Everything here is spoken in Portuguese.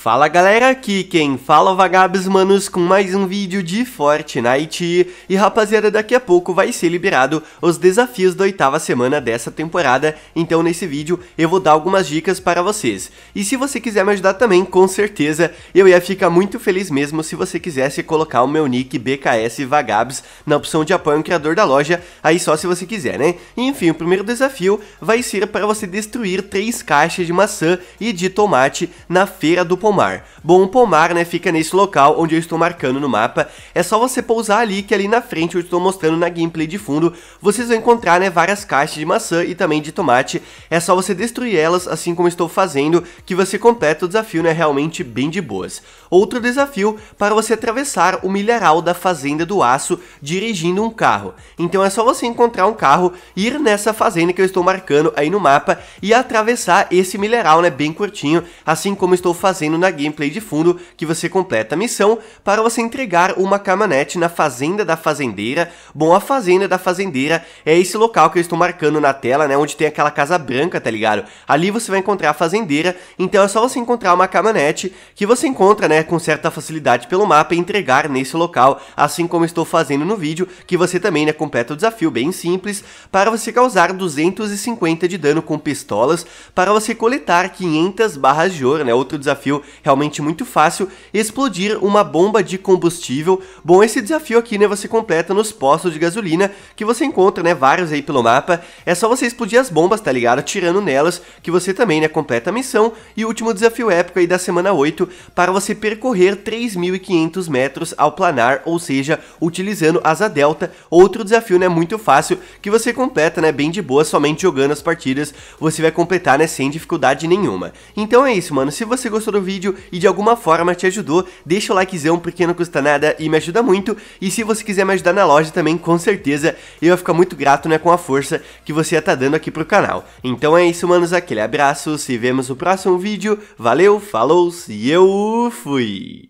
Fala galera, aqui quem fala é Vagabos Manos com mais um vídeo de Fortnite E rapaziada, daqui a pouco vai ser liberado os desafios da oitava semana dessa temporada Então nesse vídeo eu vou dar algumas dicas para vocês E se você quiser me ajudar também, com certeza Eu ia ficar muito feliz mesmo se você quisesse colocar o meu nick BKS Vagabos Na opção de apoio ao criador da loja, aí só se você quiser né Enfim, o primeiro desafio vai ser para você destruir três caixas de maçã e de tomate na feira do pomar. Bom, o pomar, né, fica nesse local onde eu estou marcando no mapa. É só você pousar ali, que ali na frente eu estou mostrando na gameplay de fundo, vocês vão encontrar, né, várias caixas de maçã e também de tomate. É só você destruir elas, assim como estou fazendo, que você completa o desafio, né, realmente bem de boas. Outro desafio para você atravessar o milharal da Fazenda do Aço dirigindo um carro. Então é só você encontrar um carro, ir nessa fazenda que eu estou marcando aí no mapa e atravessar esse milharal, né, bem curtinho, assim como estou fazendo na gameplay de fundo que você completa a missão para você entregar uma camanete na Fazenda da Fazendeira. Bom, a Fazenda da Fazendeira é esse local que eu estou marcando na tela, né, onde tem aquela casa branca, tá ligado? Ali você vai encontrar a Fazendeira, então é só você encontrar uma camanete que você encontra, né, com certa facilidade pelo mapa e entregar nesse local, assim como estou fazendo no vídeo, que você também, né, completa o desafio bem simples, para você causar 250 de dano com pistolas, para você coletar 500 barras de ouro, né, outro desafio realmente muito fácil, explodir uma bomba de combustível. Bom, esse desafio aqui, né, você completa nos postos de gasolina, que você encontra, né, vários aí pelo mapa. É só você explodir as bombas, tá ligado? Tirando nelas, que você também, né, completa a missão. E o último desafio épico aí da semana 8, para você percorrer 3.500 metros ao planar, ou seja, utilizando asa delta. Outro desafio, né, muito fácil, que você completa, né, bem de boa, somente jogando as partidas. Você vai completar, né, sem dificuldade nenhuma. Então é isso, mano. Se você gostou do vídeo, vídeo e de alguma forma te ajudou, deixa o likezão porque não custa nada e me ajuda muito. E se você quiser me ajudar na loja também, com certeza, eu vou ficar muito grato né, com a força que você está dando aqui pro canal. Então é isso, manos, aquele abraço, se vemos no próximo vídeo, valeu, falou e eu fui!